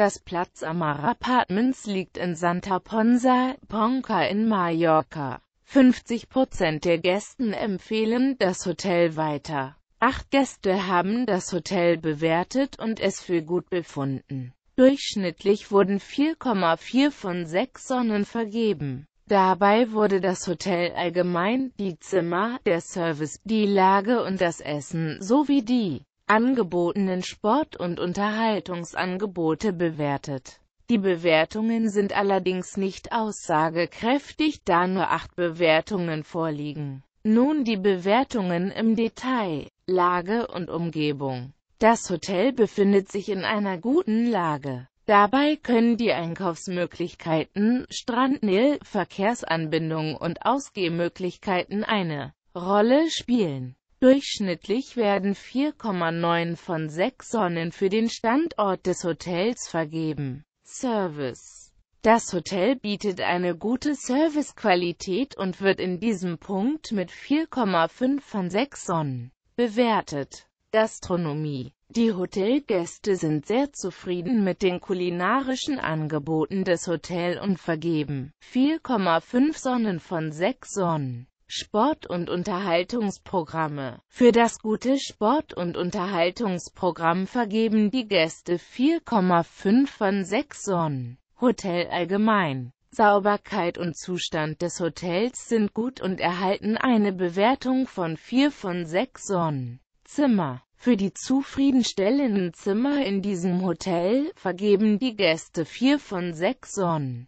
Das Platz Amar Apartments liegt in Santa Ponsa, Ponca in Mallorca. 50 Prozent der Gästen empfehlen das Hotel weiter. Acht Gäste haben das Hotel bewertet und es für gut befunden. Durchschnittlich wurden 4,4 von 6 Sonnen vergeben. Dabei wurde das Hotel allgemein, die Zimmer, der Service, die Lage und das Essen sowie die angebotenen Sport- und Unterhaltungsangebote bewertet. Die Bewertungen sind allerdings nicht aussagekräftig, da nur acht Bewertungen vorliegen. Nun die Bewertungen im Detail, Lage und Umgebung. Das Hotel befindet sich in einer guten Lage. Dabei können die Einkaufsmöglichkeiten, Strandnähe, Verkehrsanbindungen und Ausgehmöglichkeiten eine Rolle spielen. Durchschnittlich werden 4,9 von 6 Sonnen für den Standort des Hotels vergeben. Service Das Hotel bietet eine gute Servicequalität und wird in diesem Punkt mit 4,5 von 6 Sonnen bewertet. Gastronomie Die Hotelgäste sind sehr zufrieden mit den kulinarischen Angeboten des Hotels und vergeben 4,5 Sonnen von 6 Sonnen. Sport- und Unterhaltungsprogramme. Für das gute Sport- und Unterhaltungsprogramm vergeben die Gäste 4,5 von 6 Sonnen. Hotel allgemein. Sauberkeit und Zustand des Hotels sind gut und erhalten eine Bewertung von 4 von 6 Sonnen. Zimmer. Für die zufriedenstellenden Zimmer in diesem Hotel vergeben die Gäste 4 von 6 Sonnen.